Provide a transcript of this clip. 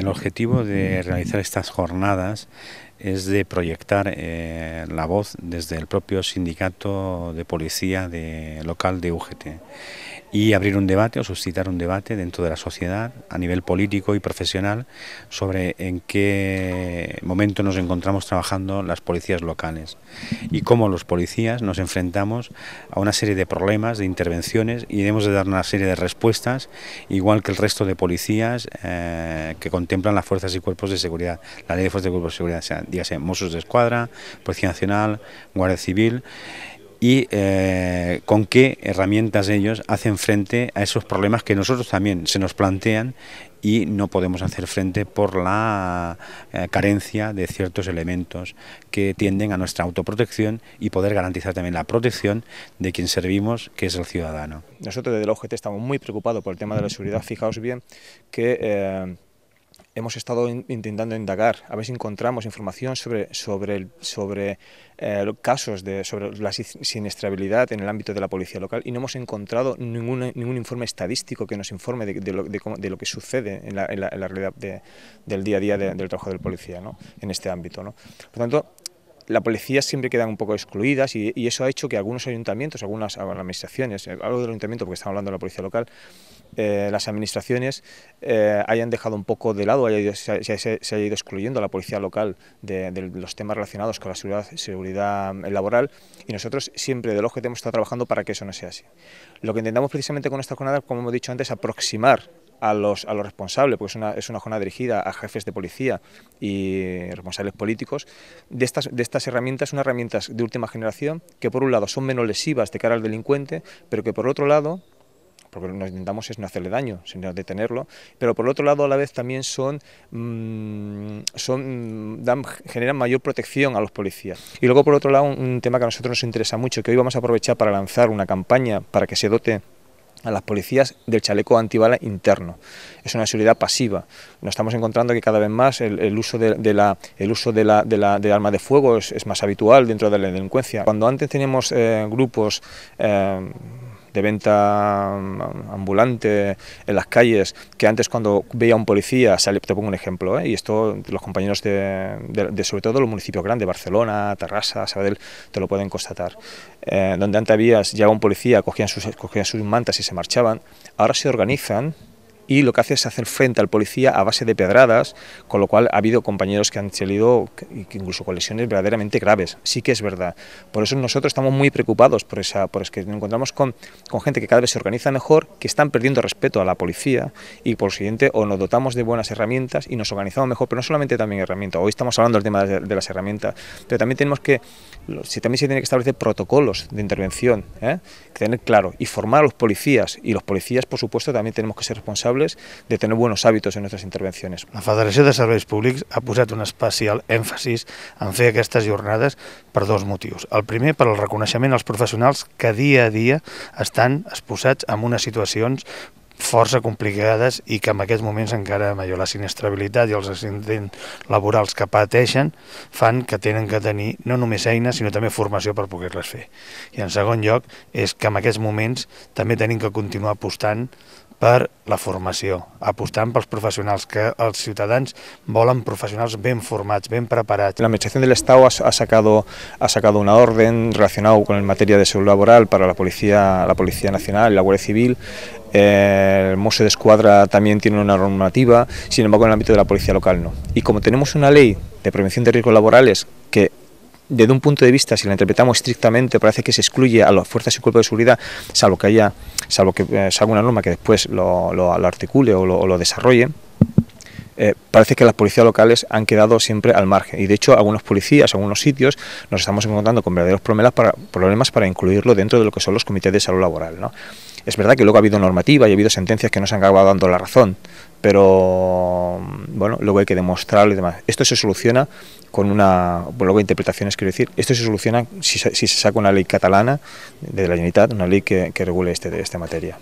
El objetivo de realizar estas jornadas es de proyectar eh, la voz desde el propio sindicato de policía de, local de UGT y abrir un debate o suscitar un debate dentro de la sociedad a nivel político y profesional sobre en qué momento nos encontramos trabajando las policías locales y cómo los policías nos enfrentamos a una serie de problemas, de intervenciones y debemos de dar una serie de respuestas igual que el resto de policías eh, que contemplan las fuerzas y cuerpos de seguridad, la ley de fuerzas y cuerpos de seguridad, sea, dígase de Escuadra, Policía Nacional, Guardia Civil y eh, con qué herramientas ellos hacen frente a esos problemas que nosotros también se nos plantean y no podemos hacer frente por la eh, carencia de ciertos elementos que tienden a nuestra autoprotección y poder garantizar también la protección de quien servimos, que es el ciudadano. Nosotros desde el OGT estamos muy preocupados por el tema de la seguridad. Fijaos bien que... Eh, hemos estado intentando indagar, a veces encontramos información sobre, sobre, sobre eh, casos de sobre la siniestrabilidad en el ámbito de la policía local y no hemos encontrado ningún, ningún informe estadístico que nos informe de, lo, de, lo, que sucede en la, realidad del día a día del trabajo del policía ¿no? en este ámbito. ¿no? Por tanto, la policía siempre quedan un poco excluidas y, eso ha hecho que algunos ayuntamientos, algunas, ah, administraciones, hablo eh, del ayuntamiento porque estamos hablando de la policía local, eh, las administraciones eh, hayan dejado un poco de lado, se, haya ido excluyendo a la policía local de, los temas relacionados con la seguridad, mm, laboral y nosotros siempre de los que hemos estado trabajando para que eso no sea así. Lo que intentamos precisamente con esta jornada, como hemos dicho antes, aproximar a los, responsables, porque es una, es jornada dirigida a jefes de policía y responsables políticos, de estas, de estas herramientas, unas herramientas de última generación que por un lado son menos lesivas de cara al delincuente, pero que por otro lado porque lo que intentamos es no hacerle daño, sino detenerlo, pero por otro lado a la vez también son, mm, son mm, generan mayor protección a los policías. Y luego por otro lado un tema que a nosotros nos interesa mucho, que hoy vamos a aprovechar para lanzar una campaña para que se dote a las policías del chaleco antibala interno. Es una seguridad pasiva. Nos estamos encontrando que cada vez más el, uso, de, de, la, el uso de, la, de, la, de armas de fuego es, más habitual dentro de la delincuencia. Cuando antes teníamos eh, grupos... Eh, de venta mm, ambulante en las calles, que antes cuando veía a un policía, te pongo un ejemplo, ¿eh? y esto los compañeros de, sobre todo los municipios grandes, Barcelona, Tarrasa, Sabadell, te lo pueden constatar. Eh, donde antes había, llegaba un policía, cogían sus, cogían sus mantas y se marchaban, ahora se organizan y lo que hace es hacer frente al policía a base de pedradas, con lo cual ha habido compañeros que han salido incluso con lesiones verdaderamente graves, sí que es verdad. Por eso nosotros estamos muy preocupados por esa, por es que nos encontramos con, con gente que cada vez se organiza mejor, que están perdiendo respeto a la policía y por siguiente o nos dotamos de buenas herramientas y nos organizamos mejor, pero no solamente también herramientas, hoy estamos hablando del tema de, las herramientas, pero también tenemos que, si también se tiene que establecer protocolos de intervención, ¿eh? tener claro y formar a los policías y los policías por supuesto también tenemos que ser responsables responsables de tenir bons hàbits en nostres intervencions. La Federació de Serveis Públics ha posat un especial èmfasi en fer aquestes jornades per dos motius. El primer, per al reconeixement als professionals que dia a dia estan exposats en unes situacions força complicades i que en aquests moments encara major la sinestrabilitat i els accidents laborals que pateixen fan que tenen que tenir no només eines sinó també formació per poder-les fer. I en segon lloc és que en aquests moments també tenim que continuar apostant per la formació, apostant pels professionals, que els ciutadans volen professionals ben formats, ben preparats. La Administración de l'Estat ha sacado, ha sacado una orden relacionada con el materia de seguridad laboral per a la policia, la policia Nacional i la Guardia Civil. Eh, el Museo de també té tiene una normativa, sin embargo en l'àmbit de la policia local no. I com tenemos una llei de prevenció de riscos laborals que desde un punto de vista, si lo interpretamos estrictamente, parece que se excluye a las fuerzas y cuerpos de seguridad, salvo que haya, salvo que eh, una norma que después lo, articule o lo, desarrolle. Eh, parece que las policías locales han quedado siempre al margen. Y de hecho, algunos policías, algunos sitios, nos estamos encontrando con verdaderos problemas para, problemas para incluirlo dentro de lo que son los comités de salud laboral. ¿no? Es verdad que luego ha habido normativa y ha habido sentencias que no se han acabado dando la razón, pero bueno, luego hay que demostrarlo y demás. Esto se soluciona con una, bueno, pues luego interpretaciones quiero decir, esto se soluciona si, se saca una ley catalana de la unidad una ley que, regule este, esta materia.